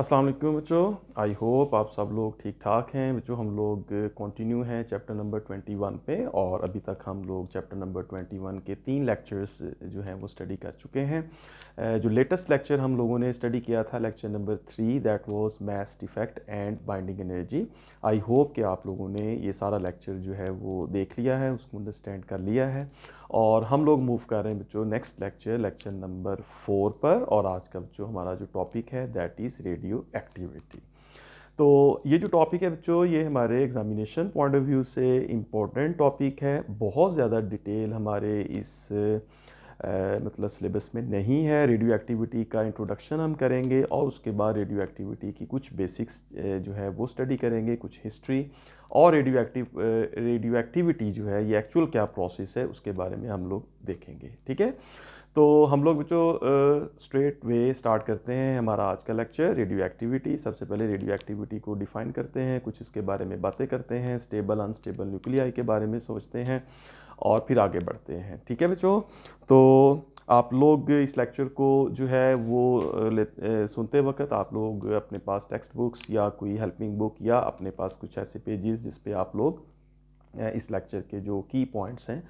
अस्सलाम वालेकुम बच्चों आई होप आप सब लोग ठीक ठाक हैं बच्चों हम लोग कंटिन्यू हैं चैप्टर नंबर 21 पे और अभी तक हम लोग चैप्टर नंबर 21 के तीन लेक्चर्स जो हैं वो स्टडी कर चुके हैं जो लेटेस्ट लेक्चर हम लोगों ने स्टडी किया था lecture number three that was mass defect and binding energy I hope कि आप लोगों ने ये सारा लेक्चर जो है वो देख लिया है उसको अंडरस्टैंड कर लिया है और हम लोग मूव कर रहे हैं बच्चों next lecture lecture number four पर और आज का बच्चों हमारा जो टॉपिक है दैट इज़ रेडियो एक्टिविटी तो ये जो टॉपिक है बच्चों ये हमारे एग्ज़ामिनेशन पॉइंट ऑफ व्यू से इम्पोर्टेंट टॉपिक है बहुत ज़्यादा डिटेल हमारे इस आ, मतलब सिलेबस में नहीं है रेडियो एक्टिविटी का इंट्रोडक्शन हम करेंगे और उसके बाद रेडियो एक्टिविटी की कुछ बेसिक्स जो है वो स्टडी करेंगे कुछ हिस्ट्री और रेडियो एक्टिव रेडियो एक्टिविटी जो है ये एक्चुअल क्या प्रोसेस है उसके बारे में हम लोग देखेंगे ठीक है तो हम लोग जो स्ट्रेट वे स्टार्ट करते हैं हमारा आज का लेक्चर रेडियो एक्टिविटी सबसे पहले रेडियो एक्टिविटी को डिफ़ाइन करते हैं कुछ इसके बारे में बातें करते हैं स्टेबल अनस्टेबल न्यूक्लियाई के बारे में सोचते हैं और फिर आगे बढ़ते हैं ठीक है बच्चों तो आप लोग इस लेक्चर को जो है वो ले, सुनते वक्त आप लोग अपने पास टेक्स्ट बुक्स या कोई हेल्पिंग बुक या अपने पास कुछ ऐसे पेजेस जिस पे आप लोग इस लेक्चर के जो की पॉइंट्स हैं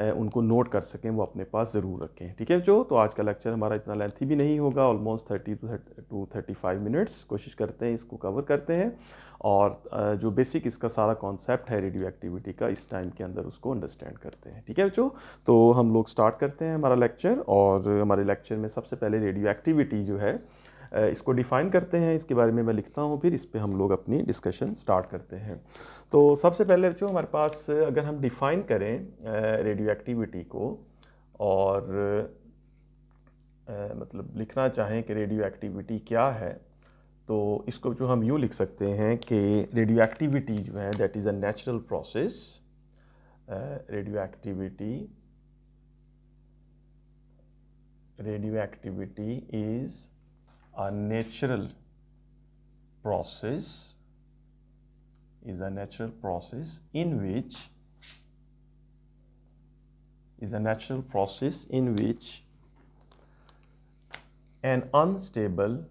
उनको नोट कर सकें वो अपने पास ज़रूर रखें ठीक है जो तो आज का लेक्चर हमारा इतना लेंथी भी नहीं होगा almost thirty to to thirty five minutes कोशिश करते हैं इसको कवर करते हैं और जो बेसिक इसका सारा कॉन्सेप्ट है रेडियो एक्टिविटी का इस टाइम के अंदर उसको अंडरस्टैंड करते हैं ठीक है जो तो हम लोग स्टार्ट करते हैं हमारा लेक्चर और हमारे लेक्चर में सबसे पहले रेडियो एक्टिविटी जो है इसको डिफ़ाइन करते हैं इसके बारे में मैं लिखता हूँ फिर इस पर हम लोग अपनी डिस्कशन स्टार्ट करते हैं तो सबसे पहले बच्चों हमारे पास अगर हम डिफ़ाइन करें रेडियो एक्टिविटी को और मतलब लिखना चाहें कि रेडियो एक्टिविटी क्या है तो इसको जो हम यूँ लिख सकते हैं कि रेडियो एक्टिविटी जो है that is a natural process radioactivity radio activity is a natural process is a natural process in which is a natural process in which an unstable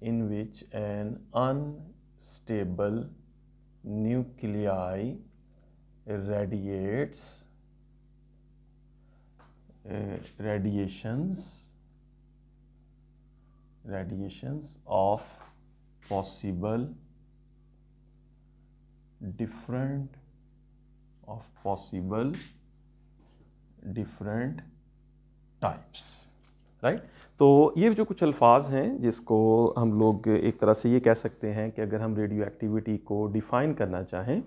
in which an unstable nuclei radiates uh, radiations radiations of possible different of possible different types right right? तो ये जो कुछ अल्फाज हैं जिसको हम लोग एक तरह से ये कह सकते हैं कि अगर हम रेडियो एक्टिविटी को डिफ़ाइन करना चाहें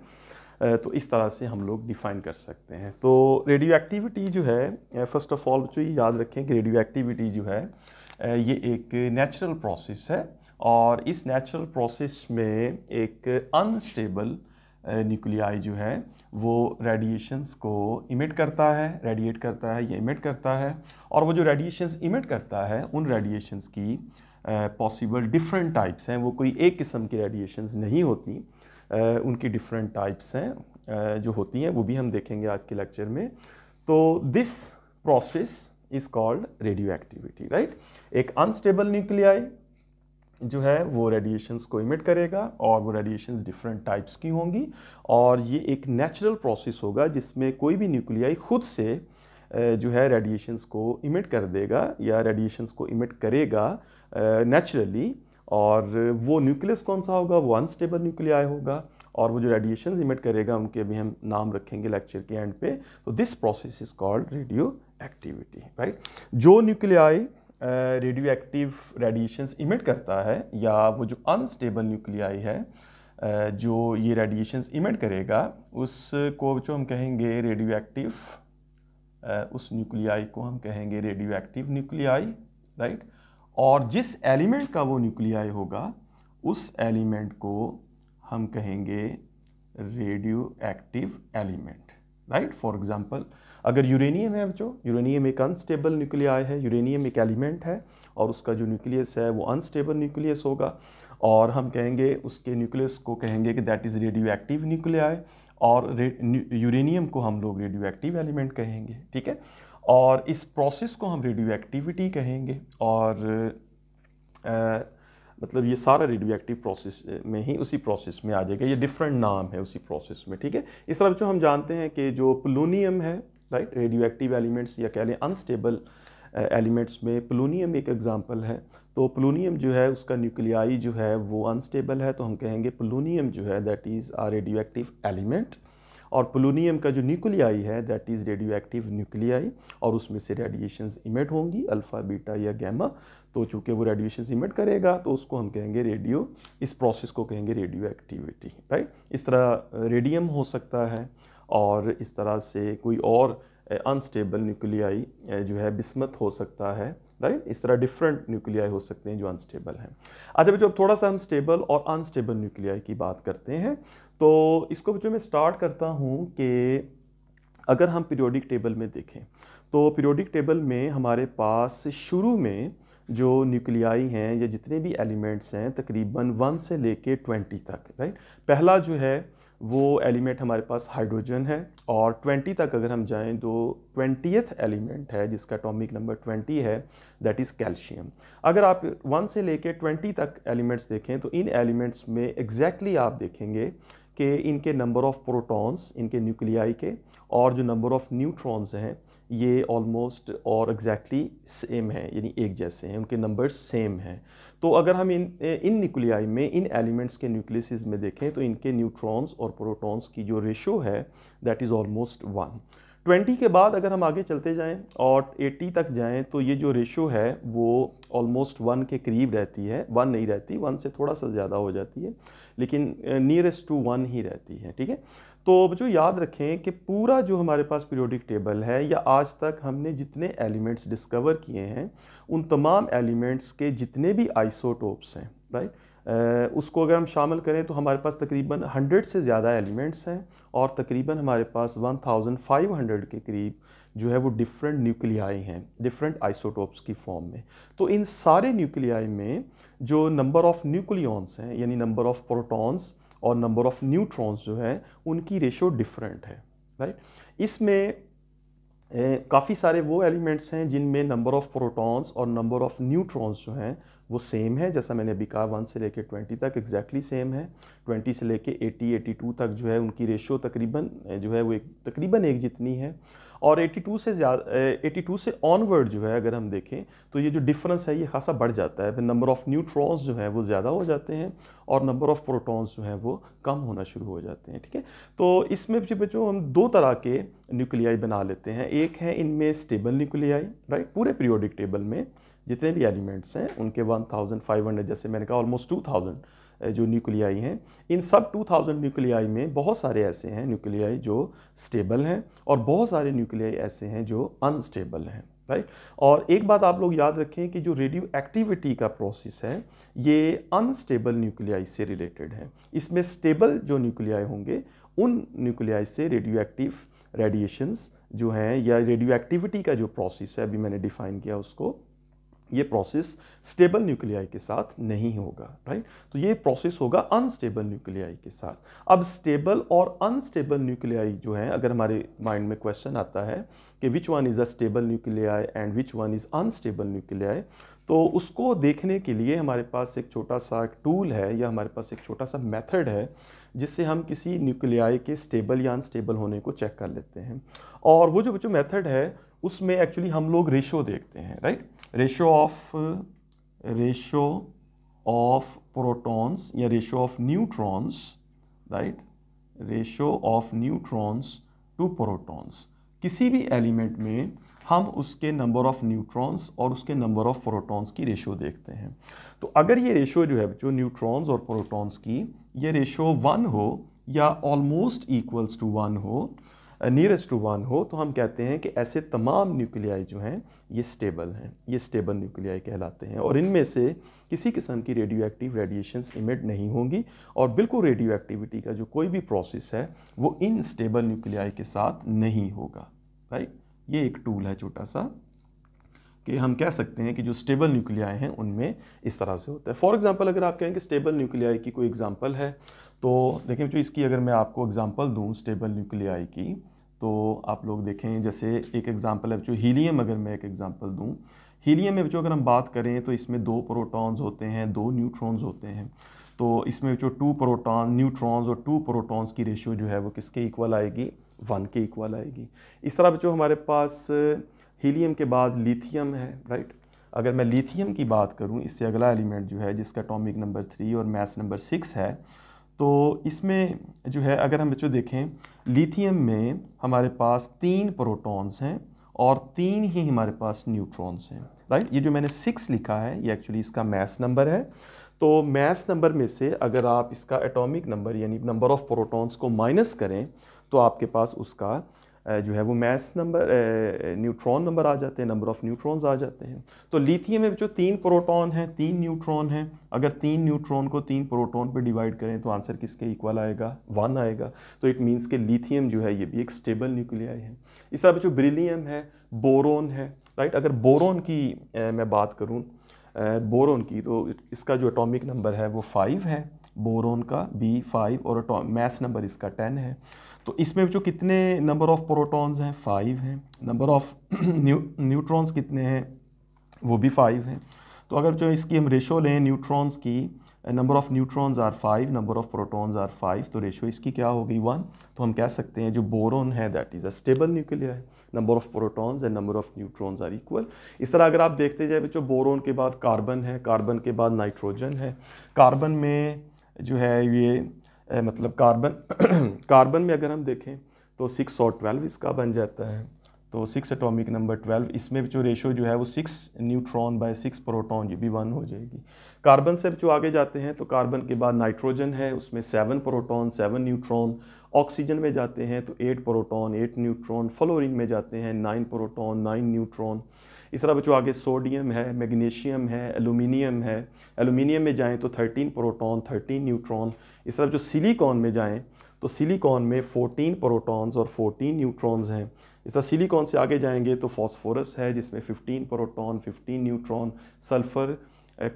तो इस तरह से हम लोग डिफ़ाइन कर सकते हैं तो रेडियो एक्टिविटी जो है फ़र्स्ट ऑफ ऑल बच्चों ये याद रखें कि रेडियो एक्टिविटी जो है ये एक नेचुरल प्रोसेस है और इस नेचुरल प्रोसेस में एक अनस्टेबल न्यूक्लियाई जो है वो रेडिएशंस को इमिट करता है रेडिएट करता है या इमिट करता है और वो जो रेडिएशंस इमिट करता है उन रेडिएशंस की पॉसिबल डिफरेंट टाइप्स हैं वो कोई एक किस्म की रेडिएशंस नहीं होती uh, उनकी डिफरेंट टाइप्स हैं uh, जो होती हैं वो भी हम देखेंगे आज के लेक्चर में तो this process is called radioactivity right एक अनस्टेबल न्यूक्लियाई जो है वो रेडिएशंस को इमिट करेगा और वो रेडिएशंस डिफरेंट टाइप्स की होंगी और ये एक नेचुरल प्रोसेस होगा जिसमें कोई भी न्यूक्लियाई खुद से जो है रेडिएशंस को इमिट कर देगा या रेडिएशंस को इमिट करेगा नेचुरली और वो न्यूक्लियस कौन सा होगा वो अनस्टेबल न्यूक्लियाई होगा और वो जो रेडिएशन इमिट करेगा उनके भी हम नाम रखेंगे लेक्चर के एंड पे तो this process is called radioactivity right जो nuclei radioactive radiations emit करता है या वो जो अनस्टेबल न्यूक्लियाई है जो ये रेडिएशंस इमिट करेगा उसको जो हम कहेंगे रेडियो एक्टिव उस न्यूक्लियाई को हम कहेंगे रेडियो एक्टिव न्यूक्लियाई राइट और जिस एलिमेंट का वो न्यूक्लियाई होगा उस एलिमेंट को हम कहेंगे radio active element right for example अगर यूरेनियम है जो यूरेनियम एक अनस्टेबल न्यूक्लियाई है यूरेनियम एक एलिमेंट है और उसका जो न्यूक्लियस है वो अनस्टेबल न्यूक्लियस होगा और हम कहेंगे उसके न्यूक्लियस को कहेंगे कि that is radio radioactive nuclei और यूरेनियम को हम लोग रेडियो एक्टिव एलिमेंट कहेंगे ठीक है और इस प्रोसेस को हम रेडियो एक्टिविटी कहेंगे और आ, मतलब ये सारा रेडियो एक्टिव प्रोसेस में ही उसी प्रोसेस में आ जाएगा ये डिफरेंट नाम है उसी प्रोसेस में ठीक है इस तरह जो हम जानते हैं कि जो प्लोनियम है राइट रेडियो एक्टिव एलिमेंट्स या कह लें अनस्टेबल एलिमेंट्स में प्लूनियम एक एग्ज़ाम्पल है तो प्लूनियम जो है उसका न्यूक्लियाई जो है वो अनस्टेबल है तो हम कहेंगे प्लूनियम जो है that is a radio active element और प्लूनियम का जो न्यूक्लियाई है that is radio radioactive nuclei और उसमें से रेडिएशन इमिट होंगी अल्फ़ा बीटा या गैमा तो चूँकि वो रेडिएशन इमिट करेगा तो उसको हम कहेंगे रेडियो इस प्रोसेस को कहेंगे रेडियो एक्टिविटी राइट इस तरह रेडियम हो सकता है और इस तरह से कोई और अनस्टेबल न्यूक्लियाई जो है बिस्मत हो सकता है राइट इस तरह डिफरेंट न्यूक्लियाई हो सकते हैं जो अनस्टेबल हैं अच्छा बच्चों अब थोड़ा सा हम स्टेबल और अनस्टेबल न्यूक्लियाई की बात करते हैं तो इसको बच्चों मैं स्टार्ट करता हूँ कि अगर हम पीरियोडिक टेबल में देखें तो पीरियोडिक टेबल में हमारे पास शुरू में जो न्यूक्लियाई हैं या जितने भी एलिमेंट्स हैं तकरीबन वन से लेके ट्वेंटी तक राइट पहला जो है वो एलिमेंट हमारे पास हाइड्रोजन है और 20 तक अगर हम जाएं तो ट्वेंटियथ एलिमेंट है जिसका अटोमिक नंबर 20 है दैट इज़ कैल्शियम अगर आप वन से लेके 20 तक एलिमेंट्स देखें तो इन एलिमेंट्स में एग्जैक्टली exactly आप देखेंगे कि इनके नंबर ऑफ़ प्रोटॉन्स इनके न्यूक्लियाई के और जो नंबर ऑफ़ न्यूट्रॉन्स हैं ये ऑलमोस्ट और एग्जैक्टली exactly सेम हैं यानी एक जैसे हैं उनके नंबर सेम हैं तो अगर हम इन इन न्यूक्लियाई में इन एलिमेंट्स के न्यूक्लियस में देखें तो इनके न्यूट्रॉन्स और प्रोटॉन्स की जो रेशो है दैट इज़ ऑलमोस्ट वन 20 के बाद अगर हम आगे चलते जाएं और 80 तक जाएं तो ये जो रेशो है वो ऑलमोस्ट वन के करीब रहती है वन नहीं रहती वन से थोड़ा सा ज़्यादा हो जाती है लेकिन नियरेस्ट टू वन ही रहती है ठीक है तो जो याद रखें कि पूरा जो हमारे पास पीरियोडिक टेबल है या आज तक हमने जितने एलिमेंट्स डिस्कवर किए हैं उन तमाम एलिमेंट्स के जितने भी आइसोटोप्स हैं राइट उसको अगर हम शामिल करें तो हमारे पास तकरीबन 100 से ज़्यादा एलिमेंट्स हैं और तकरीबन हमारे पास 1500 के करीब जो है वो डिफरेंट न्यूक्लियाई हैं डिफरेंट आइसोटोप्स की फॉर्म में तो इन सारे न्यूक्लियाई में जो नंबर ऑफ़ न्यूक्लियॉन्स हैं यानी नंबर ऑफ़ प्रोटॉन्स और नंबर ऑफ़ न्यूट्रॉन्स जो हैं उनकी रेशो डिफरेंट है राइट इसमें काफ़ी सारे वो एलिमेंट्स हैं जिनमें नंबर ऑफ़ प्रोटॉन्स और नंबर ऑफ़ न्यूट्रॉन्स जो हैं वो सेम है जैसा मैंने अभी कहा वन से लेके ट्वेंटी तक एग्जैक्टली exactly सेम है ट्वेंटी से लेके एटी एटी टू तक जो है उनकी रेशियो तकरीबन जो है वो एक तकरीबन एक जितनी है और 82 से ज़्यादा 82 से ऑनवर्ड जो है अगर हम देखें तो ये जो डिफरेंस है ये खासा बढ़ जाता है फिर नंबर ऑफ़ न्यूट्रॉन्स जो हैं वो ज़्यादा हो जाते हैं और नंबर ऑफ़ प्रोटॉन्स जो हैं वो कम होना शुरू हो जाते हैं ठीक है तो इसमें जो हम दो तरह के न्यूक्लियाई बना लेते हैं एक है इनमें स्टेबल न्यूक्लियाई राइट पूरे पीरियोडिक टेबल में जितने भी एलिमेंट्स हैं उनके 1500 जैसे मैंने कहा ऑलमोस्ट 2000 जो न्यूक्लियाई हैं इन सब 2000 न्यूक्लियाई में बहुत सारे ऐसे हैं न्यूक्लियाई जो स्टेबल हैं और बहुत सारे न्यूक्लियाई ऐसे हैं जो अनस्टेबल हैं राइट और एक बात आप लोग याद रखें कि जो रेडियो एक्टिविटी का प्रोसेस है ये अनस्टेबल न्यूक्लियाई से रिलेटेड है इसमें स्टेबल जो न्यूक्लियाई होंगे उन न्यूक्लियाई से रेडियो एक्टिव रेडिएशंस जो हैं या रेडियो एक्टिविटी का जो प्रोसेस है अभी मैंने डिफाइन किया उसको ये प्रोसेस स्टेबल न्यूक्लियाई के साथ नहीं होगा राइट तो ये प्रोसेस होगा अनस्टेबल न्यूक्लियाई के साथ अब स्टेबल और अनस्टेबल न्यूक्लियाई जो है अगर हमारे माइंड में क्वेश्चन आता है कि which one is a stable nuclei and which one is unstable nuclei तो उसको देखने के लिए हमारे पास एक छोटा सा टूल है या हमारे पास एक छोटा सा मेथड है जिससे हम किसी न्यूक्लियाई के स्टेबल या अनस्टेबल होने को चेक कर लेते हैं और वो जो जो मेथड है उसमें एक्चुअली हम लोग रेशो देखते हैं right ratio of ratio of protons या ratio of neutrons right ratio of neutrons to protons किसी भी एलिमेंट में हम उसके नंबर ऑफ़ न्यूट्रॉन्स और उसके नंबर ऑफ़ प्रोटॉन्स की रेशो देखते हैं तो अगर ये रेशो जो है जो न्यूट्रॉन्स और प्रोटॉन्स की ये रेशो वन हो या ऑलमोस्ट इक्वल्स टू वन हो नियरेस्ट टू वन हो तो हम कहते हैं कि ऐसे तमाम न्यूक्लियाई जो हैं ये स्टेबल हैं ये स्टेबल न्यूक्लियाई कहलाते हैं और इनमें से किसी किस्म की रेडियो एक्टिव रेडिएशंस इमिट नहीं होंगी और बिल्कुल रेडियो एक्टिविटी का जो कोई भी प्रोसेस है वो इन स्टेबल न्यूक्लियाई के साथ नहीं होगा राइट ये एक टूल है छोटा सा कि हम कह सकते हैं कि जो स्टेबल न्यूक्लियाई हैं उनमें इस तरह से होता है फॉर एग्जांपल अगर आप कहें कि स्टेबल न्यूक्लियाई की कोई एग्जांपल है तो देखें बच्चों इसकी अगर मैं आपको एग्जांपल दूं स्टेबल न्यूक्लियाई की तो आप लोग देखें जैसे एक एग्जांपल है बच्चों हीलियम अगर मैं एक एग्जांपल दूं हीलियम में बच्चों अगर हम बात करें तो इसमें दो प्रोटॉन्स होते हैं दो न्यूट्रॉन्स होते हैं तो इसमें जो टू प्रोटॉन न्यूट्रॉन्स और टू प्रोटॉन्स की रेशियो जो है वो किसके इक्वल आएगी वन के इक्वल आएगी इस तरह बच्चों हमारे पास हीलियम के बाद लिथियम है राइट अगर मैं लिथियम की बात करूं इससे अगला एलिमेंट जो है जिसका अटोमिक नंबर थ्री और मैथ नंबर सिक्स है तो इसमें जो है अगर हम बच्चों देखें लिथियम में हमारे पास तीन प्रोटॉन्स हैं और तीन ही हमारे पास न्यूट्रॉन्स हैं राइट ये जो मैंने सिक्स लिखा है ये एक्चुअली इसका मैस नंबर है तो मैस नंबर में से अगर आप इसका एटॉमिक नंबर यानी नंबर ऑफ़ प्रोटॉन्स को माइनस करें तो आपके पास उसका जो है वो मैस नंबर न्यूट्रॉन नंबर आ जाते हैं नंबर ऑफ़ न्यूट्रॉन्स आ जाते हैं तो लिथियम में जो तीन प्रोटॉन हैं तीन न्यूट्रॉन हैं अगर तीन न्यूट्रॉन को तीन प्रोटॉन पे डिवाइड करें तो आंसर किसके इक्वल आएगा वन आएगा तो इट मींस के लिथियम जो है ये भी एक स्टेबल न्यूक्लियाई है इस तरह जो ब्रिलियम है बोरोन है राइट अगर बोरोन की ए, मैं बात करूँ बोरोन की तो इसका जो अटोमिक नंबर है वो फाइव है बोरोन का बी फाइव और मैस नंबर इसका टेन है तो इसमें जो कितने नंबर ऑफ़ प्रोटॉन्स हैं फाइव हैं नंबर ऑफ़ न्यू न्यूट्रॉन्स कितने हैं वो भी फाइव हैं तो अगर जो इसकी हम रेशो लें न्यूट्रॉन्स की number of neutrons are five number of protons are five तो रेशो इसकी क्या होगी वन तो हम कह सकते हैं जो बोरोन है that is a stable nuclear है number of protons and number of neutrons are equal इस तरह अगर आप देखते जाए बच्चों बोरोन के बाद कार्बन है कार्बन के बाद नाइट्रोजन है कार्बन में जो है ये मतलब कार्बन कार्बन में अगर हम देखें तो सिक्स और ट्वेल्व इसका बन जाता है तो सिक्स एटॉमिक नंबर ट्वेल्व इसमें जो रेशो जो है वो six neutron by six proton ये भी वन हो जाएगी कार्बन से जो आगे जाते हैं तो कार्बन के बाद नाइट्रोजन है उसमें seven proton seven neutron oxygen में जाते हैं तो eight proton eight neutron fluorine में जाते हैं नाइन प्रोटॉन नाइन न्यूट्रॉन इस तरह बच्चों आगे सोडियम है मैग्नीशियम है एलुमिनियम है एलुमिनियम में जाएँ तो थर्टीन प्रोटॉन थर्टीन न्यूट्रॉन इस तरह जो सिलिकॉन में जाएँ तो सिलिकॉन में फ़ोटीन प्रोटॉन्स और फोटीन न्यूट्रॉन्स हैं इस तरह सिलिकॉन से आगे जाएंगे तो फॉस्फोरस है जिसमें fifteen proton fifteen neutron sulphur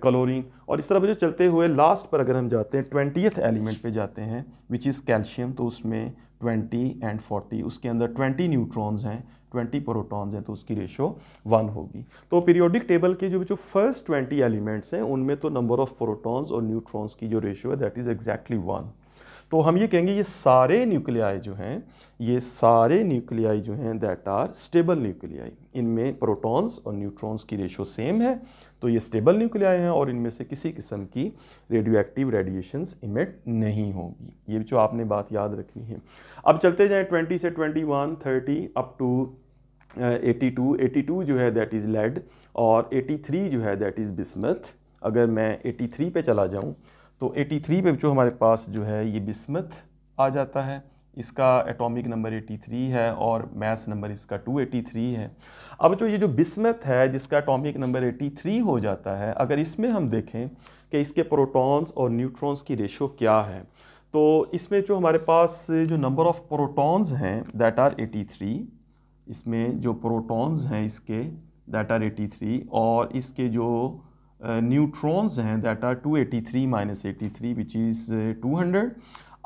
chlorine और इस तरह बच्चों चलते हुए लास्ट पर अगर हम जाते हैं ट्वेंटियथ एलिमेंट पे जाते हैं विच इज़ कैल्शियम तो उसमें ट्वेंटी एंड फोर्टी उसके अंदर ट्वेंटी न्यूट्रॉन्स हैं ट्वेंटी प्रोटॉन्स हैं तो उसकी रेशियो वन होगी तो पीरियोडिक टेबल के जो जो फर्स्ट ट्वेंटी एलिमेंट्स हैं उनमें तो नंबर ऑफ प्रोटॉन्स और न्यूट्रॉन्स की जो रेशियो है दैट इज़ एग्जैक्टली वन तो हम ये कहेंगे ये सारे न्यूक्लियाई जो हैं ये सारे न्यूक्लियाई जो हैं दैट आर स्टेबल न्यूक्लियाई इनमें प्रोटॉन्स और न्यूट्रॉन्स की रेशियो सेम है तो ये स्टेबल न्यूक्लियाई हैं और इनमें से किसी किस्म की रेडियो एक्टिव रेडिएशंस इमिट नहीं होगी ये जो आपने बात याद रखनी है अब चलते जाएँ ट्वेंटी से twenty one thirty up to eighty two eighty two जो है दैट इज़ लेड और एटी थ्री जो है दैट इज़ बिस्मथ अगर मैं एटी थ्री पे चला जाऊँ तो एटी थ्री पे जो हमारे पास जो है ये बिस्मथ आ जाता है इसका एटॉमिक नंबर 83 है और मैथ नंबर इसका 283 है अब जो ये जो बिस्मत है जिसका एटॉमिक नंबर 83 हो जाता है अगर इसमें हम देखें कि इसके प्रोटॉन्स और न्यूट्रॉन्स की रेशो क्या है तो इसमें जो हमारे पास जो नंबर ऑफ़ प्रोटॉन्स हैं दैट आर 83 इसमें जो प्रोटॉन्स हैं इसके दैट आर 83 और इसके जो न्यूट्रॉन्स हैं that are 283 eighty three minus eighty three which is two hundred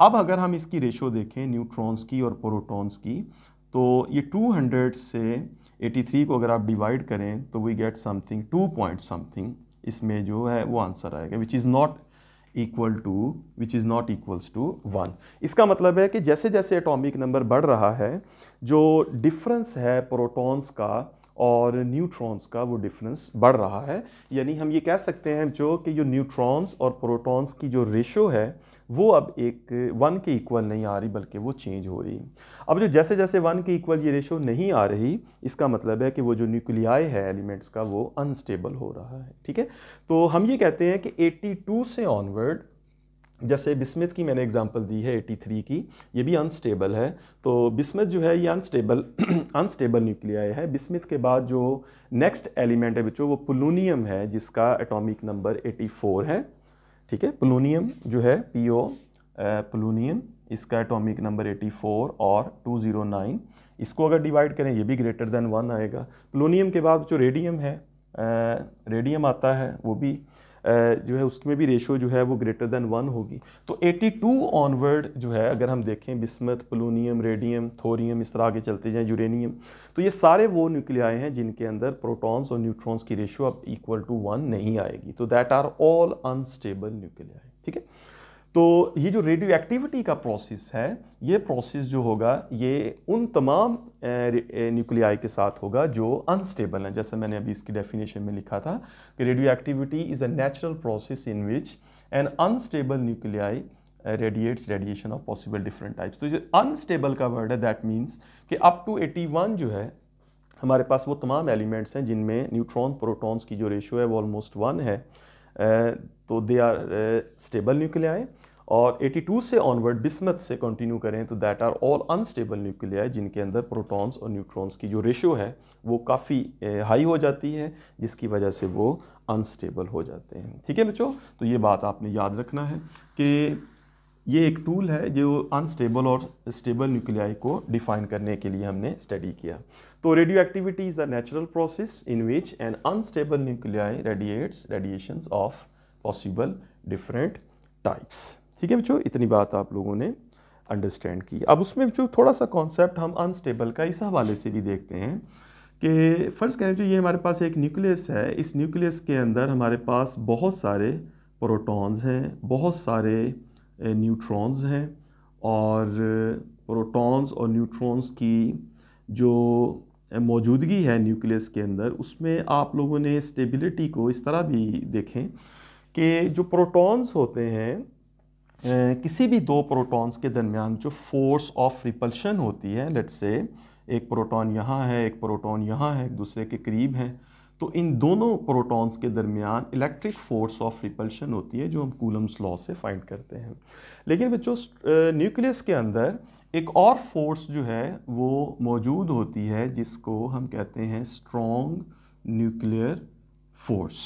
अब अगर हम इसकी रेशो देखें न्यूट्रॉन्स की और प्रोटॉन्स की तो ये 200 से 83 को अगर आप डिवाइड करें तो we get something two point something इसमें जो है वो आंसर आएगा which is not equal to which is not equals to one इसका मतलब है कि जैसे जैसे एटॉमिक नंबर बढ़ रहा है जो डिफरेंस है प्रोटॉन्स का और न्यूट्रॉन्स का वो डिफरेंस बढ़ रहा है यानी हम ये कह सकते हैं जो कि जो न्यूट्रॉन्स और प्रोटॉन्स की जो रेशो है वो अब एक वन के इक्वल नहीं आ रही बल्कि वो चेंज हो रही अब जो जैसे जैसे वन के इक्वल ये रेशो नहीं आ रही इसका मतलब है कि वो जो न्यूक्लियाई है एलिमेंट्स का वो अनस्टेबल हो रहा है ठीक है तो हम ये कहते हैं कि 82 से ऑनवर्ड जैसे बिस्मित की मैंने एग्जांपल दी है 83 की ये भी अनस्टेबल है तो बिस्मित जो है ये अनस्टेबल अनस्टेबल न्यूक्लियाई है बिस्मित के बाद जो नेक्स्ट एलिमेंट है बच्चों वो पोलोनियम है जिसका एटॉमिक नंबर 84 है ठीक है पोलोनियम जो है पी ओ पोलोनियम इसका एटॉमिक नंबर 84 और 209 इसको अगर डिवाइड करें ये भी ग्रेटर देन वन आएगा पोलोनियम के बाद जो रेडियम है रेडियम आता है वो भी जो है उसमें भी रेशो जो है वो ग्रेटर दैन वन होगी तो 82 ऑनवर्ड जो है अगर हम देखें बिस्मत पलूनियम रेडियम थोरियम इस तरह आगे चलते जाएँ यूरेनियम तो ये सारे वो न्यूक्लियाए हैं जिनके अंदर प्रोटॉन्स और न्यूट्रॉन्स की रेशो अब इक्वल टू वन नहीं आएगी तो that are all unstable nuclei ठीक है तो ये जो रेडियो एक्टिविटी का प्रोसेस है ये प्रोसेस जो होगा ये उन तमाम न्यूक्लियाई के साथ होगा जो अनस्टेबल हैं जैसे मैंने अभी इसकी डेफिनेशन में लिखा था कि radio activity is a natural process in which an unstable nuclei radiates radiation of possible different types तो ये अनस्टेबल का वर्ड है दैट मीन्स कि अप टू वन जो है हमारे पास वो तमाम एलिमेंट्स हैं जिनमें न्यूट्रॉन प्रोटॉन्स की जो रेशो है वो ऑलमोस्ट वन है तो दे आर स्टेबल न्यूक्लियाई और 82 से ऑनवर्ड बिस्मत से कंटिन्यू करें तो that are all unstable nuclei जिनके अंदर प्रोटॉन्स और न्यूट्रॉन्स की जो रेशियो है वो काफ़ी हाई हो जाती है जिसकी वजह से वो अनस्टेबल हो जाते हैं ठीक है बच्चों तो ये बात आपने याद रखना है कि ये एक टूल है जो अनस्टेबल और स्टेबल न्यूक्लियाई को डिफाइन करने के लिए हमने स्टडी किया तो radio activity is a natural process in which an unstable nuclei radiates radiations of possible different types ठीक है बच्चों इतनी बात आप लोगों ने अंडरस्टैंड की अब उसमें जो थोड़ा सा कॉन्सेप्ट हम अनस्टेबल का इस हवाले से भी देखते हैं कि फ़र्ज़ कहें जो ये हमारे पास एक न्यूक्लियस है इस न्यूक्लियस के अंदर हमारे पास बहुत सारे प्रोटॉन्स हैं बहुत सारे न्यूट्रॉन्स हैं और प्रोटॉन्स और न्यूट्रॉन्स की जो मौजूदगी है न्यूक्लियस के अंदर उसमें आप लोगों ने स्टेबिलिटी को इस तरह भी देखें कि जो प्रोटॉन्स होते हैं किसी भी दो प्रोटॉन्स के दरमियान जो फोर्स ऑफ रिपल्शन होती है लेट से एक प्रोटॉन यहाँ है एक प्रोटॉन यहाँ है एक दूसरे के करीब हैं तो इन दोनों प्रोटॉन्स के दरमियान इलेक्ट्रिक फोर्स ऑफ रिपल्शन होती है जो हम कूलम्स लॉ से फाइंड करते हैं लेकिन बच्चों न्यूक्लियस के अंदर एक और फोर्स जो है वो मौजूद होती है जिसको हम कहते हैं स्ट्रॉन्ग न्यूक्लियर फोर्स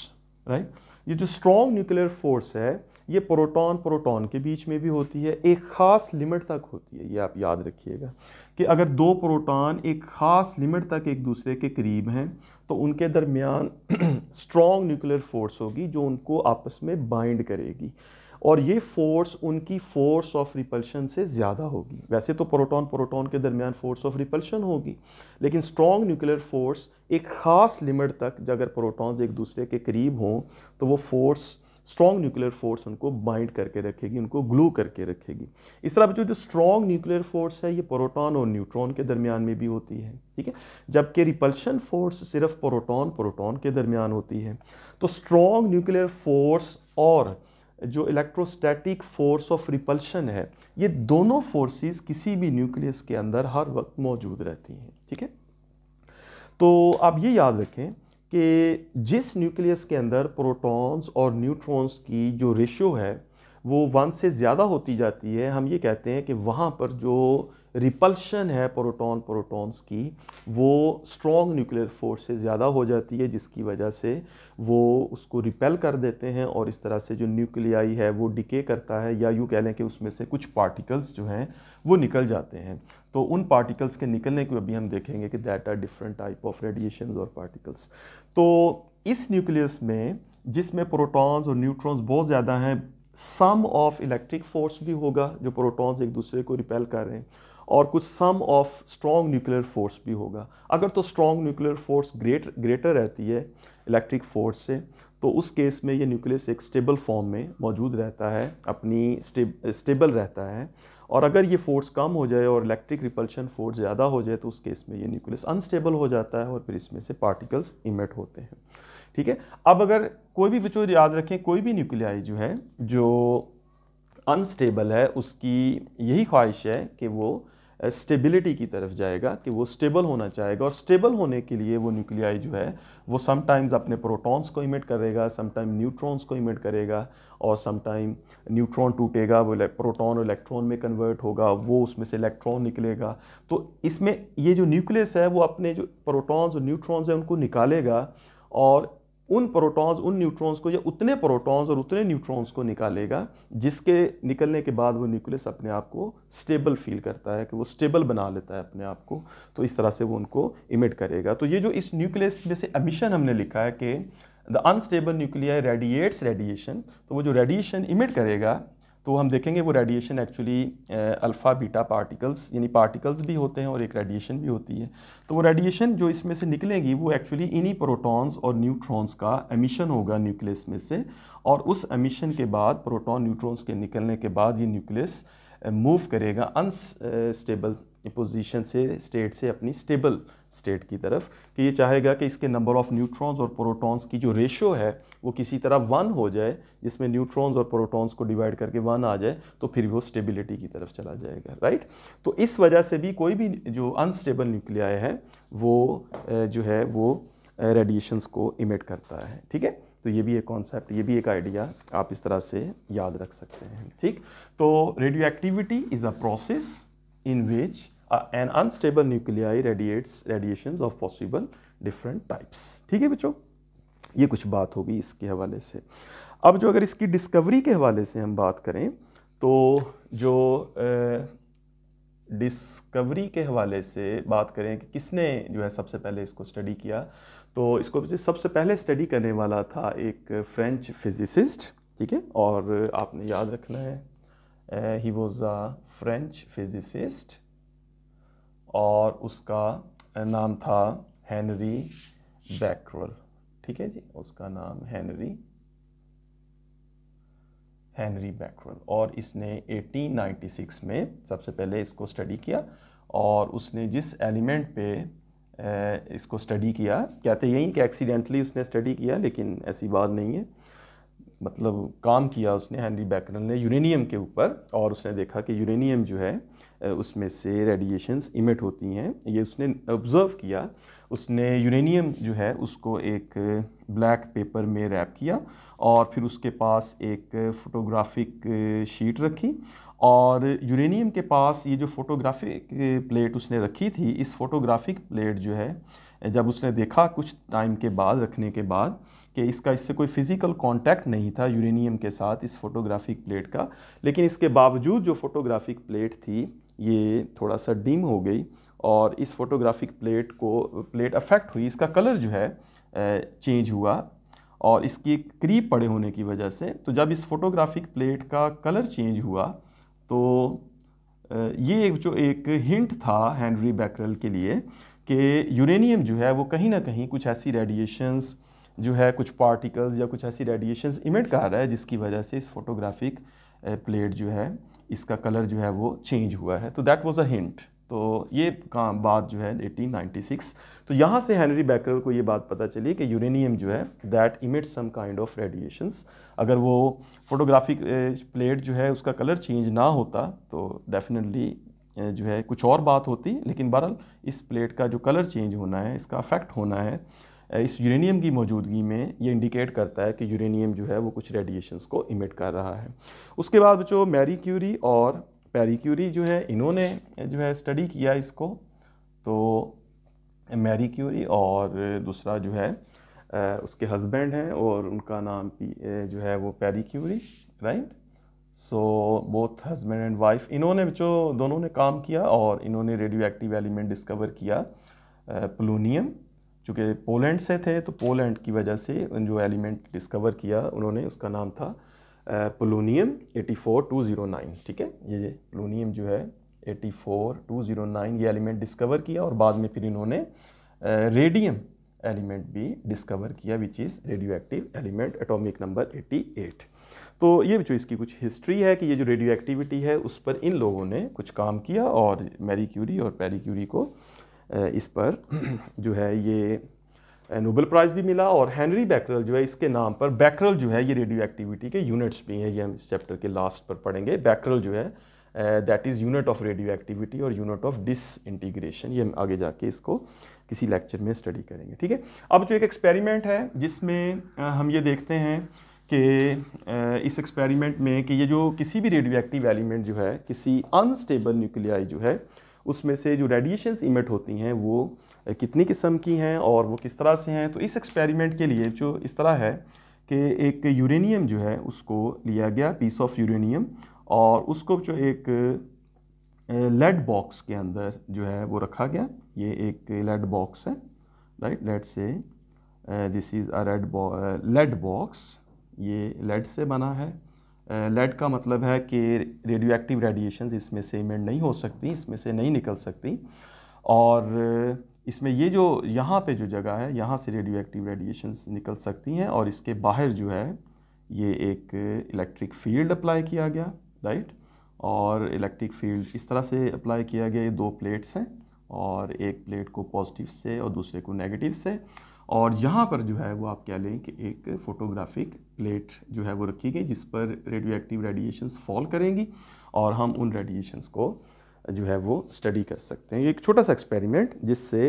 राइट ये जो स्ट्रॉन्ग न्यूक्लियर फोर्स है ये प्रोटॉन प्रोटॉन के बीच में भी होती है एक ख़ास लिमिट तक होती है ये आप याद रखिएगा कि अगर दो प्रोटॉन एक ख़ास लिमिट तक एक दूसरे के करीब हैं तो उनके दरमियान स्ट्रॉन्ग न्यूक्लियर फोर्स होगी जो उनको आपस में बाइंड करेगी और ये फोर्स उनकी फोर्स ऑफ रिपल्शन से ज़्यादा होगी वैसे तो प्रोटॉन प्रोटॉन के दरमियान फोर्स ऑफ रिपल्शन होगी लेकिन स्ट्रॉन्ग न्यूक्लियर फोर्स एक ख़ास लिमिट तक अगर प्रोटॉन्स एक दूसरे के करीब हों तो वो फोर्स स्ट्रॉन्ग न्यूक्लियर फोर्स उनको बाइंड करके रखेगी उनको ग्लू करके रखेगी इस तरह बच्चों जो स्ट्रॉन्ग न्यूक्लियर फोर्स है ये प्रोटॉन और न्यूट्रॉन के दरमियान में भी होती है ठीक है जबकि रिपल्शन फोर्स सिर्फ प्रोटॉन प्रोटॉन के दरमियान होती है तो स्ट्रॉन्ग न्यूक्लियर फोर्स और जो इलेक्ट्रोस्टैटिक फोर्स ऑफ रिपल्शन है ये दोनों फोर्सेस किसी भी न्यूक्लियस के अंदर हर वक्त मौजूद रहती हैं ठीक है तो आप ये याद रखें कि जिस न्यूक्लियस के अंदर प्रोटॉन्स और न्यूट्रॉन्स की जो रेशियो है वो वन से ज़्यादा होती जाती है हम ये कहते हैं कि वहाँ पर जो रिपल्शन है प्रोटॉन प्रोटॉन्स की वो स्ट्रॉन्ग न्यूक्लियर फोर्स से ज़्यादा हो जाती है जिसकी वजह से वो उसको रिपेल कर देते हैं और इस तरह से जो न्यूक्लियाई है वो डिके करता है या यूँ कह लें कि उसमें से कुछ पार्टिकल्स जो हैं वो निकल जाते हैं तो उन पार्टिकल्स के निकलने को अभी हम देखेंगे कि that are different type of radiation और पार्टिकल्स तो इस न्यूक्लियस में जिसमें प्रोटॉन्स और न्यूट्रॉन्स बहुत ज़्यादा हैं सम ऑफ इलेक्ट्रिक फोर्स भी होगा जो प्रोटॉन्स एक दूसरे को रिपेल कर रहे हैं और कुछ some of strong nuclear force भी होगा अगर तो strong nuclear force great greater रहती है इलेक्ट्रिक फोर्स से तो उस केस में ये न्यूक्लियस एक स्टेबल फॉर्म में मौजूद रहता है अपनी स्टेबल रहता है और अगर ये फोर्स कम हो जाए और इलेक्ट्रिक रिपल्शन फोर्स ज़्यादा हो जाए तो उस केस में ये न्यूक्लियस अनस्टेबल हो जाता है और फिर इसमें से पार्टिकल्स इमिट होते हैं ठीक है अब अगर कोई भी बच्चों याद रखें कोई भी न्यूक्लियाई जो है जो अनस्टेबल है उसकी यही ख्वाहिश है कि वो स्टेबिलिटी की तरफ जाएगा कि वो स्टेबल होना चाहेगा और स्टेबल होने के लिए वो न्यूक्लियाई जो है वो समटाइम्स अपने प्रोटॉन्स को इमिट करेगा समटाइम न्यूट्रॉन्स को इमिट करेगा और समटाइम न्यूट्रॉन टूटेगा वो प्रोटॉन और इलेक्ट्रॉन में कन्वर्ट होगा वो उसमें से इलेक्ट्रॉन निकलेगा तो इसमें ये जो न्यूक्लियस है वो अपने जो प्रोटॉन्स और न्यूट्रॉन्स हैं उनको निकालेगा और उन प्रोटॉन्स उन न्यूट्रॉन्स को या उतने प्रोटॉन्स और उतने न्यूट्रॉन्स को निकालेगा जिसके निकलने के बाद वो न्यूक्लियस अपने आप को स्टेबल फील करता है कि वो स्टेबल बना लेता है अपने आप को तो इस तरह से वो उनको इमिट करेगा तो ये जो इस न्यूक्लियस में से अमिशन हमने लिखा है कि the unstable nuclear radiates radiation तो वो जो रेडिएशन इमिट करेगा तो हम देखेंगे वो radiation actually alpha beta particles यानी पार्टिकल्स भी होते हैं और एक रेडिएशन भी होती है तो वो रेडिएशन जो इसमें से निकलेगी वो एक्चुअली इन्हीं प्रोटॉन्स और न्यूट्रॉन्स का एमिशन होगा न्यूक्लियस में से और उस एमिशन के बाद प्रोटॉन न्यूट्रॉन्स के निकलने के बाद ये न्यूक्लियस मूव uh, करेगा अनस्टेबल पोजिशन से स्टेट से अपनी स्टेबल स्टेट की तरफ कि ये चाहेगा कि इसके नंबर ऑफ़ न्यूट्रॉन्स और प्रोटॉन्स की जो रेशो है वो किसी तरह वन हो जाए जिसमें न्यूट्रॉन्स और प्रोटॉन्स को डिवाइड करके वन आ जाए तो फिर वो स्टेबिलिटी की तरफ चला जाएगा राइट तो इस वजह से भी कोई भी जो अनस्टेबल न्यूक्लियाई है वो जो है वो रेडिएशंस को इमिट करता है ठीक है तो ये भी एक कॉन्सेप्ट ये भी एक आइडिया आप इस तरह से याद रख सकते हैं ठीक तो radio activity is a process in which an unstable nuclei radiates radiation of possible different types ठीक है बच्चों ये कुछ बात होगी इसके हवाले से अब जो अगर इसकी डिस्कवरी के हवाले से हम बात करें तो जो डिस्कवरी के हवाले से बात करें कि किसने जो है सबसे पहले इसको स्टडी किया तो इसको सबसे पहले स्टडी करने वाला था एक फ्रेंच फिजिसिस्ट ठीक है और आपने याद रखना है he was a French physicist और उसका नाम था हेनरी बैकरोल ठीक है जी उसका नाम हैंनरी हैंनरी बैक्रल और इसने 1896 में सबसे पहले इसको स्टडी किया और उसने जिस एलिमेंट पे इसको स्टडी किया कहते यहीं कि एक्सीडेंटली उसने स्टडी किया लेकिन ऐसी बात नहीं है मतलब काम किया उसने हैंनरी बैकरल ने यूरेनियम के ऊपर और उसने देखा कि यूरेनियम जो है उसमें से रेडिएशंस इमिट होती हैं ये उसने ऑब्ज़र्व किया उसने यूरेनियम जो है उसको एक ब्लैक पेपर में रैप किया और फिर उसके पास एक फोटोग्राफिक शीट रखी और यूरेनियम के पास ये जो फोटोग्राफिक प्लेट उसने रखी थी इस फोटोग्राफिक प्लेट जो है जब उसने देखा कुछ टाइम के बाद रखने के बाद कि इसका इससे कोई फिज़िकल कांटेक्ट नहीं था यूरेनियम के साथ इस फोटोग्राफिक प्लेट का लेकिन इसके बावजूद जो फोटोग्राफिक प्लेट थी ये थोड़ा सा डिम हो गई और इस फोटोग्राफिक प्लेट को प्लेट अफेक्ट हुई इसका कलर जो है चेंज हुआ और इसके करीब पड़े होने की वजह से तो जब इस फोटोग्राफिक प्लेट का कलर चेंज हुआ तो ये एक जो एक हिंट था हैंनरी बैकरल के लिए कि यूरेनियम जो है वो कहीं ना कहीं कुछ ऐसी रेडिएशंस जो है कुछ पार्टिकल्स या कुछ ऐसी रेडिएशंस इमिट कर रहा है जिसकी वजह से इस फोटोग्राफिक प्लेट जो है इसका कलर जो है वो चेंज हुआ है तो दैट वाज अ हिंट तो ये बात जो है 1896 तो यहाँ से हेनरी बैकर को ये बात पता चली कि यूरेनियम जो है that emit some kind of radiations अगर वो फोटोग्राफिक प्लेट जो है उसका कलर चेंज ना होता तो डेफिनेटली जो है कुछ और बात होती लेकिन बहरहाल इस प्लेट का जो कलर चेंज होना है इसका अफेक्ट होना है इस यूरेनियम की मौजूदगी में ये इंडिकेट करता है कि यूरेनियम जो है वो कुछ रेडिएशंस को इमिट कर रहा है उसके बाद बच्चों मैरी क्यूरी और पैरी क्यूरी जो है इन्होंने जो है स्टडी किया इसको तो मैरी क्यूरी और दूसरा जो है उसके हस्बैंड हैं और उनका नाम जो है वो Pierre Curie right so both husband and wife इन्होंने जो दोनों ने काम किया और इन्होंने रेडियो एक्टिव एलिमेंट डिस्कवर किया पोलोनियम चूँकि पोलैंड से थे तो पोलैंड की वजह से जो एलिमेंट डिस्कवर किया उन्होंने उसका नाम था पोलोनियम 84209 ठीक है ये पोलोनियम जो है 84209 ये एलिमेंट डिस्कवर किया और बाद में फिर इन्होंने रेडियम एलिमेंट भी डिस्कवर किया which is radio active element atomic number 88 तो ये जो इसकी कुछ हिस्ट्री है कि ये जो रेडियो एक्टिविटी है उस पर इन लोगों ने कुछ काम किया और मैरी क्यूरी और पैरी क्यूरी को इस पर जो है ये नोबल प्राइज़ भी मिला और हैंनरी बैकरल जो है इसके नाम पर बैकरल जो है ये रेडियो एक्टिविटी के यूनिट्स भी हैं ये हम इस चैप्टर के लास्ट पर पढ़ेंगे बैकरल जो है that is unit of radio activity और यूनिट ऑफ डिस इंटीग्रेशन ये हम आगे जाके इसको किसी लेक्चर में स्टडी करेंगे ठीक है अब जो एक एक्सपेरिमेंट है जिसमें uh, हम ये देखते हैं कि uh, इस एक्सपेरिमेंट में कि ये जो किसी भी रेडियो एक्टिव एलिमेंट जो है किसी अनस्टेबल न्यूक्लियाई जो है उसमें से जो रेडिएशंस इमिट होती हैं वो कितनी किस्म की हैं और वो किस तरह से हैं तो इस एक्सपेरिमेंट के लिए जो इस तरह है कि एक यूरेनियम जो है उसको लिया गया पीस ऑफ यूरेनियम और उसको जो एक लेड बॉक्स के अंदर जो है वो रखा गया ये एक लेड बॉक्स है राइट लेड से this is a red lead box ये लेड से बना है लेड का मतलब है कि रेडियो एक्टिव रेडिएशन इसमें से इमेंट नहीं हो सकती इसमें से नहीं निकल सकती और इसमें ये जो यहाँ पे जो जगह है यहाँ से रेडियो एक्टिव रेडिएशंस निकल सकती हैं और इसके बाहर जो है ये एक इलेक्ट्रिक फील्ड अप्लाई किया गया राइट और इलेक्ट्रिक फील्ड इस तरह से अप्लाई किया गया ये दो प्लेट्स हैं और एक प्लेट को पॉजिटिव से और दूसरे को नेगेटिव से और यहाँ पर जो है वो आप कह लें कि एक फ़ोटोग्राफिक प्लेट जो है वो रखी गई जिस पर रेडियो एक्टिव रेडिएशंस फॉल करेंगी और हम उन रेडिएशंस को जो है वो स्टडी कर सकते हैं ये एक छोटा सा एक्सपेरिमेंट जिससे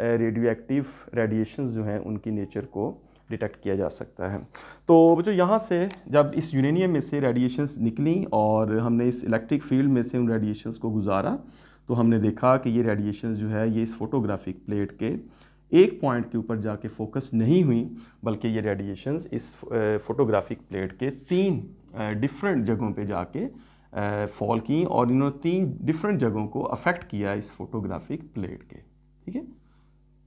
रेडियो एक्टिव रेडिएशन जो हैं उनकी नेचर को डिटेक्ट किया जा सकता है तो बच्चों यहाँ से जब इस यूरेनियम में से रेडिएशंस निकली और हमने इस इलेक्ट्रिक फील्ड में से उन रेडिएशंस को गुजारा तो हमने देखा कि ये रेडिएशंस जो है ये इस फोटोग्राफिक प्लेट के एक पॉइंट के ऊपर जाके फोकस नहीं हुई बल्कि ये रेडिएशंस इस फोटोग्राफिक प्लेट के तीन डिफरेंट जगहों पे जाके फॉल की और इन्होंने तीन डिफरेंट जगहों को अफेक्ट किया इस फोटोग्राफिक प्लेट के ठीक है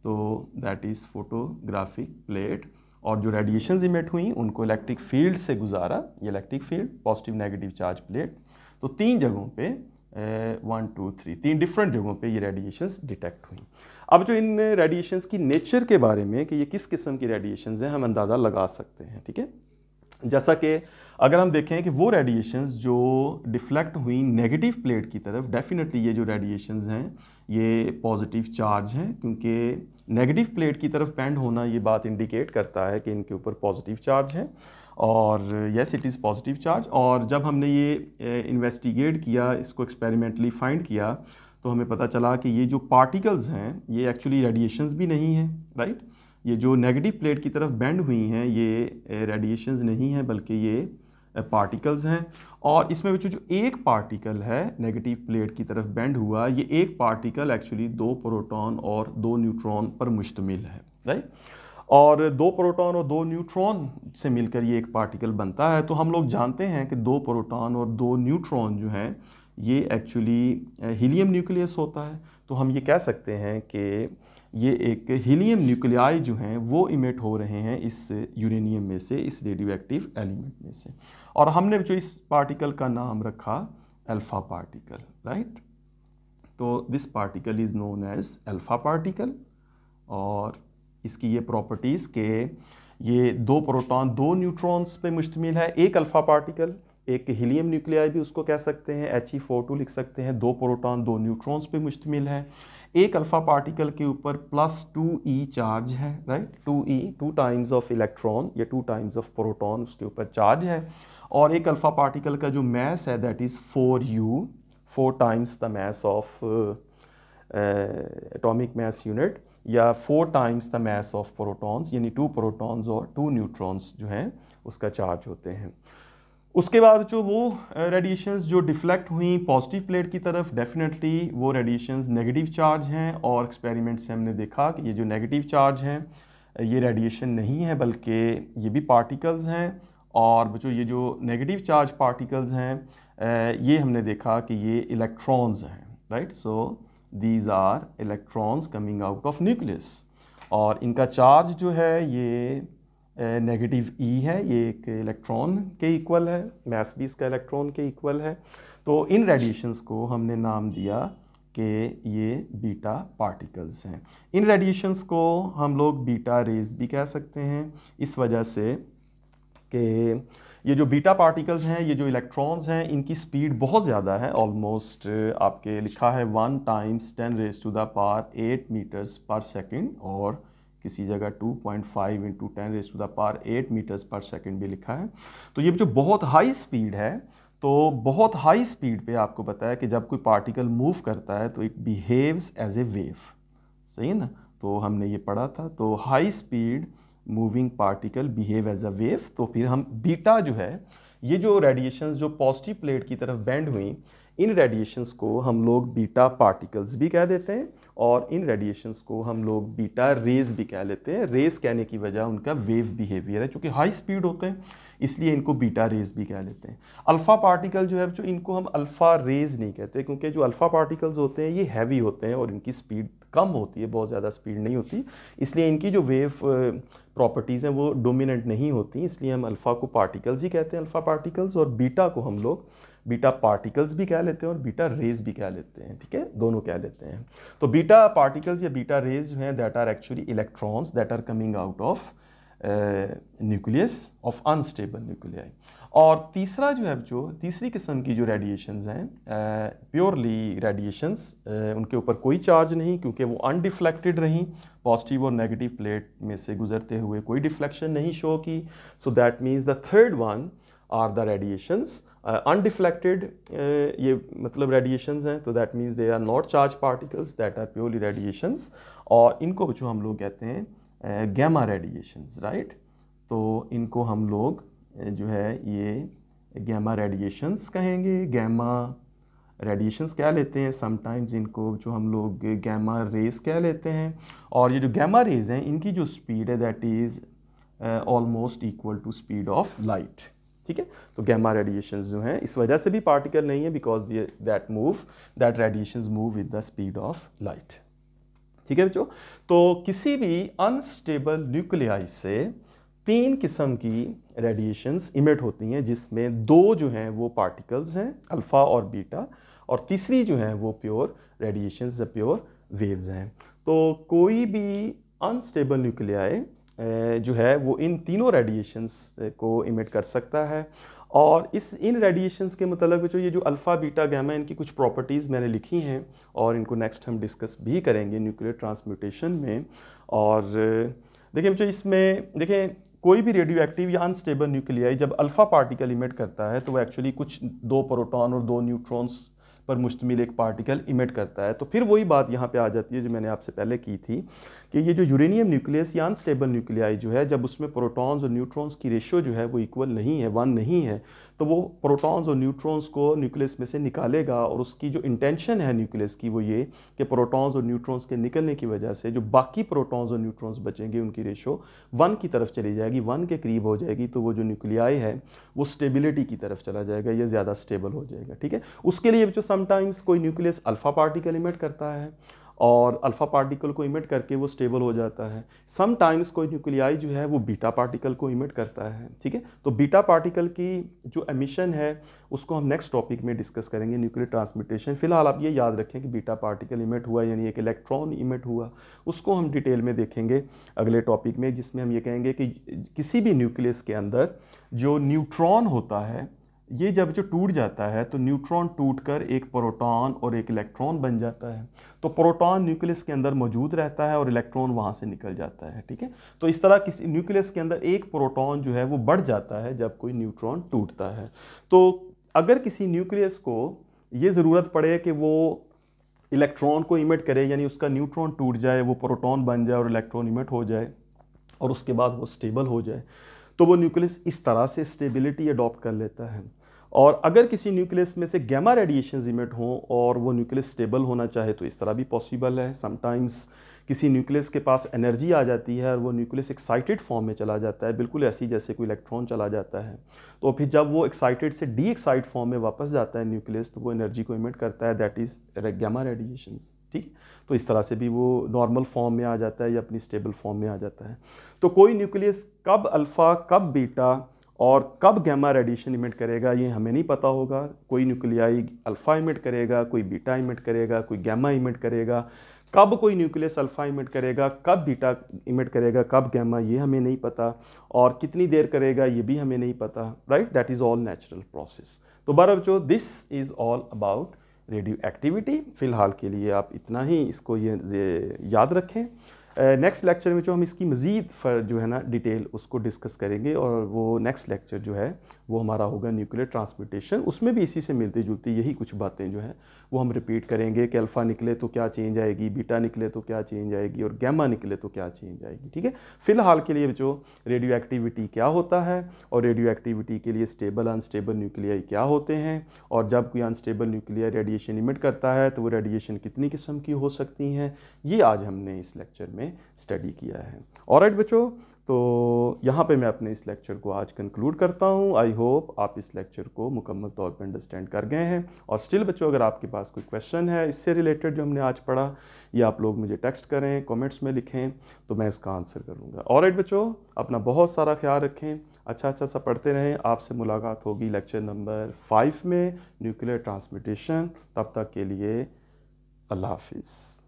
तो दैट इज़ फोटोग्राफिक प्लेट और जो रेडिएशन इमिट हुई उनको इलेक्ट्रिक फील्ड से गुजारा ये electric field positive negative charge plate तो तीन जगहों पे वन टू थ्री तीन डिफरेंट जगहों पे ये रेडिएशंस डिटेक्ट हुई अब जो इन रेडिएशंस की नेचर के बारे में कि ये किस किस्म की रेडिएशंस हैं हम अंदाज़ा लगा सकते हैं ठीक है जैसा कि अगर हम देखें कि वो रेडिएशंस जो डिफ्लेक्ट हुई नेगेटिव प्लेट की तरफ डेफिनेटली ये जो रेडिएशंस हैं ये पॉजिटिव चार्ज हैं क्योंकि नेगेटिव प्लेट की तरफ पेंड होना ये बात इंडिकेट करता है कि इनके ऊपर पॉजिटिव चार्ज है और yes it is positive charge और जब हमने ये इन्वेस्टिगेट किया इसको एक्सपेरिमेंटली फाइंड किया तो हमें पता चला कि ये जो पार्टिकल्स हैं ये एक्चुअली रेडिएशंस भी नहीं हैं राइट ये जो नेगेटिव प्लेट की तरफ बेंड हुई हैं ये रेडिएशंस नहीं हैं बल्कि ये पार्टिकल्स हैं और इसमें बच्चों जो एक पार्टिकल है नेगेटिव प्लेट की तरफ बेंड हुआ ये एक पार्टिकल एक्चुअली दो प्रोटॉन और दो न्यूट्रॉन पर मुश्तमिल है राइट और दो प्रोटॉन और दो न्यूट्रॉन से मिलकर ये एक पार्टिकल बनता है तो हम लोग जानते हैं कि दो प्रोटॉन और दो न्यूट्रॉन जो हैं ये एक्चुअली हीलियम न्यूक्लियस होता है तो हम ये कह सकते हैं कि ये एक हीलियम न्यूक्लियाई जो हैं वो इमेट हो रहे हैं इस यूरेनियम में से इस रेडियो एक्टिव एलिमेंट में से और हमने जो इस पार्टिकल का नाम रखा अल्फ़ा पार्टिकल राइट तो this particle is known as alpha particle और इसकी ये प्रॉपर्टीज़ के ये दो प्रोटॉन दो न्यूट्रॉन्स पे मुश्तमिल है एक अल्फ़ा पार्टिकल एक हीलियम न्यूक्लियाई भी उसको कह सकते हैं एच ई फोर टू लिख सकते हैं दो प्रोटॉन दो न्यूट्रॉन्स पे मुश्तमिल है एक अल्फ़ा पार्टिकल के ऊपर प्लस टू ई चार्ज है right two e two times of electron या टू टाइम्स ऑफ प्रोटॉन उसके ऊपर चार्ज है और एक अल्फ़ा पार्टिकल का जो मैस है that is four u four times the mass of atomic mass unit या four times the mass of protons यानी टू प्रोटॉन्स और टू न्यूट्रॉन्स जो हैं उसका चार्ज होते हैं उसके बाद जो वो रेडिएशंस uh, जो डिफ्लेक्ट हुई पॉजिटिव प्लेट की तरफ डेफिनेटली वो रेडिएशंस नेगेटिव चार्ज हैं और एक्सपेरिमेंट से हमने देखा कि ये जो नेगेटिव चार्ज हैं ये रेडिएशन नहीं है बल्कि ये भी पार्टिकल्स हैं और बच्चों ये जो नेगेटिव चार्ज पार्टिकल्स हैं ये हमने देखा कि ये इलेक्ट्रॉन्स हैं right so these are electrons coming out of nucleus और इनका चार्ज जो है ये नेगेटिव ई e है ये एक इलेक्ट्रॉन के इक्वल है मैस भी इसका इलेक्ट्रॉन के इक्वल है तो इन रेडिएशंस को हमने नाम दिया कि ये बीटा पार्टिकल्स हैं इन रेडिएशंस को हम लोग बीटा रेज भी कह सकते हैं इस वजह से कि ये जो बीटा पार्टिकल्स हैं ये जो इलेक्ट्रॉन्स हैं इनकी स्पीड बहुत ज़्यादा है ऑलमोस्ट आपके लिखा है one times ten raise to the power eight metres per second और किसी जगह 2.5 point five into ten raise to the power eight metres per second भी लिखा है तो ये जो बहुत हाई स्पीड है तो बहुत हाई स्पीड पे आपको पता है कि जब कोई पार्टिकल मूव करता है तो it behaves as a wave सही है ना तो हमने ये पढ़ा था तो high speed moving particle behave as a wave तो फिर हम बीटा जो है ये जो रेडिएशंस जो पॉजिटिव प्लेट की तरफ बैंड हुई इन रेडिएशंस को हम लोग बीटा पार्टिकल्स भी कह देते हैं और इन रेडिएशंस को हम लोग बीटा रेज भी कह लेते हैं रेज कहने की वजह उनका वेव बिहेवियर है चूँकि हाई स्पीड होते हैं इसलिए इनको बीटा रेज भी कह लेते हैं अल्फ़ा पार्टिकल जो है जो इनको हम अल्फ़ा रेज नहीं कहते क्योंकि जो अल्फ़ा पार्टिकल्स होते हैं ये हैवी होते हैं और इनकी स्पीड कम होती है बहुत ज़्यादा स्पीड नहीं होती इसलिए इनकी जो वेव प्रॉपर्टीज़ हैं वो डोमिनेंट नहीं होती इसलिए हम अल्फ़ा को पार्टिकल्स ही कहते हैं अल्फ़ा पार्टिकल्स और बीटा को हम लोग बीटा पार्टिकल्स भी कह लेते हैं और बीटा रेज भी कह लेते हैं ठीक है दोनों कह लेते हैं तो बीटा पार्टिकल्स या बीटा रेज जो हैं that are actually electrons that are coming out of nucleus of unstable nuclei और तीसरा जो है जो तीसरी किस्म की जो रेडिएशंस हैं प्योरली रेडिएशंस उनके ऊपर कोई चार्ज नहीं क्योंकि वो अनडिफ्लेक्टेड रहीं पॉजिटिव और नेगेटिव प्लेट में से गुजरते हुए कोई डिफ्लेक्शन नहीं शो की so that means the third one are the radiations undeflected ये मतलब रेडिएशंस हैं तो that means they are not charge particles that are purely radiations और इनको जो हम लोग कहते हैं गैमा रेडिएशंस राइट तो इनको हम लोग जो है ये गैमा रेडिएशंस कहेंगे गैमा रेडिएशंस क्या लेते हैं समटाइम्स इनको जो हम लोग गैमा रेज क्या लेते हैं और ये जो गैमा रेज हैं इनकी जो स्पीड है that is almost equal to speed of light ठीक है तो गैमा रेडिएशन जो हैं इस वजह से भी पार्टिकल नहीं है because that move that radiation move with the speed of light ठीक है बच्चों तो किसी भी अनस्टेबल न्यूक्लियाई से तीन किस्म की रेडिएशंस इमिट होती हैं जिसमें दो जो हैं वो पार्टिकल्स हैं अल्फ़ा और बीटा और तीसरी जो हैं वो pure radiations the pure waves हैं तो कोई भी अनस्टेबल न्यूक्लियाई जो है वो इन तीनों रेडिएशंस को इमिट कर सकता है और इस इन रेडिएशंस के मतलब जो ये जो अल्फ़ा बीटा गैमा इनकी कुछ प्रॉपर्टीज़ मैंने लिखी हैं और इनको नेक्स्ट हम डिस्कस भी करेंगे न्यूक्लियर ट्रांसम्यूटेशन में और देखिए बच्चों इसमें देखें कोई भी रेडियो एक्टिव या अनस्टेबल न्यूक्लियाई जब अल्फ़ा पार्टिकल इमिट करता है तो वो एक्चुअली कुछ दो प्रोटॉन और दो न्यूट्रॉन्स पर मुश्तमिल एक पार्टिकल इमिट करता है तो फिर वही बात यहाँ पे आ जाती है जो मैंने आपसे पहले की थी कि ये जो यूरेनियम न्यूक्लियस या अनस्टेबल न्यूक्लियाई जो है जब उसमें प्रोटॉन्स और न्यूट्रॉन्स की रेशियो जो है वो इक्वल नहीं है वन नहीं है तो वो प्रोटॉन्स और न्यूट्रॉन्स को न्यूक्लियस में से निकालेगा और उसकी जो इंटेंशन है न्यूक्लियस की वो ये कि प्रोटॉन्स और न्यूट्रॉन्स के निकलने की वजह से जो बाकी प्रोटॉन्स और न्यूट्रॉन्स बचेंगे उनकी रेशो वन की तरफ चली जाएगी वन के करीब हो जाएगी तो वो जो न्यूक्लियाई है वो स्टेबिलिटी की तरफ चला जाएगा या ज़्यादा स्टेबल हो जाएगा ठीक है उसके लिए जो समटाइम्स कोई न्यूक्लियस अल्फ़ा पार्टिकल इमिट करता है और अल्फ़ा पार्टिकल को इमिट करके वो स्टेबल हो जाता है समटाइम्स कोई न्यूक्लियाई जो है वो बीटा पार्टिकल को इमिट करता है ठीक है तो बीटा पार्टिकल की जो एमिशन है उसको हम नेक्स्ट टॉपिक में डिस्कस करेंगे न्यूक्लियर ट्रांसमिटेशन फिलहाल आप ये याद रखें कि बीटा पार्टिकल इमिट हुआ यानी एक इलेक्ट्रॉन इमिट हुआ उसको हम डिटेल में देखेंगे अगले टॉपिक में जिसमें हम ये कहेंगे कि किसी भी न्यूक्लियस के अंदर जो न्यूट्रॉन होता है ये जब जो टूट जाता है तो न्यूट्रॉन टूटकर एक प्रोटॉन और एक इलेक्ट्रॉन बन जाता है तो प्रोटॉन न्यूक्लियस के अंदर मौजूद रहता है और इलेक्ट्रॉन वहाँ से निकल जाता है ठीक है तो इस तरह किसी न्यूक्लियस के अंदर एक प्रोटॉन जो है वो बढ़ जाता है जब कोई न्यूट्रॉन टूटता है तो अगर किसी न्यूक्लियस को ये ज़रूरत पड़े कि वो इलेक्ट्रॉन को इमिट करे यानी उसका न्यूट्रॉन टूट जाए वो प्रोटॉन बन जाए और इलेक्ट्रॉन इमिट हो जाए और उसके बाद वो स्टेबल हो जाए तो वो न्यूक्लियस इस तरह से स्टेबिलिटी अडॉप्ट कर लेता है और अगर किसी न्यूक्लियस में से गैमा रेडिएशन इमिट हों और वो न्यूक्लियस स्टेबल होना चाहे तो इस तरह भी पॉसिबल है समटाइम्स किसी न्यूक्लियस के पास एनर्जी आ जाती है और वो न्यूक्लियस एक्साइटेड फॉर्म में चला जाता है बिल्कुल ऐसी जैसे कोई इलेक्ट्रॉन चला जाता है तो फिर जब वो एक्साइटेड से डी एक्साइट फॉर्म में वापस जाता है न्यूक्लियस तो वो एनर्जी को इमिट करता है दैट इज़ गैमा रेडिएशन ठीक तो इस तरह से भी वो नॉर्मल फॉर्म में आ जाता है या अपनी स्टेबल फॉर्म में आ जाता है तो कोई न्यूक्लियस कब अल्फ़ा कब बीटा और कब गैमा रेडिएशन इमिट करेगा ये हमें नहीं पता होगा कोई न्यूक्लियाई अल्फ़ा इमिट करेगा कोई बीटा इमिट करेगा कोई गैमा इमिट करेगा कब कोई न्यूक्लियस अल्फ़ा इमिट करेगा कब बीटा इमिट करेगा कब गैमा ये हमें नहीं पता और कितनी देर करेगा ये भी हमें नहीं पता right that is all natural process तो बारह बच्चों this is all about radioactivity फ़िलहाल के लिए आप इतना ही इसको ये, ये याद रखें नेक्स्ट लेक्चर में जो हम इसकी मज़ीद जो है ना डिटेल उसको डिस्कस करेंगे और वो नेक्स्ट लेक्चर जो है वो हमारा होगा न्यूक्लियर ट्रांसपोर्टेशन उसमें भी इसी से मिलती जुलती यही कुछ बातें जो हैं वो हम रिपीट करेंगे कि अल्फ़ा निकले तो क्या चेंज आएगी बीटा निकले तो क्या चेंज आएगी और गैमा निकले तो क्या चेंज आएगी ठीक है फिलहाल के लिए जो रेडियो एक्टिविटी क्या होता है और रेडियो एक्टिविटी के लिए स्टेबल अनस्टेबल न्यूक्लियाई क्या होते हैं और जब कोई अनस्टेबल न्यूक्लियर रेडिएशन इमिट करता है तो वो रेडिएशन कितनी किस्म की हो सकती हैं ये आज हमने इस लेक्चर में स्टडी किया है और बच्चों तो यहाँ पे मैं अपने इस लेक्चर को आज कंक्लूड करता हूँ आई होप आप इस लेक्चर को मुकम्मल तौर पे अंडरस्टैंड कर गए हैं और स्टिल बच्चों अगर आपके पास कोई क्वेश्चन है इससे रिलेटेड जो हमने आज पढ़ा या आप लोग मुझे टेक्स्ट करें कमेंट्स में लिखें तो मैं इसका आंसर करूँगा और एट बच्चों अपना बहुत सारा ख्याल रखें अच्छा अच्छा सा पढ़ते रहें आपसे मुलाकात होगी लेक्चर नंबर फाइव में न्यूक्लियर ट्रांसमिटेशन तब तक के लिए अल्लाह हाफिज़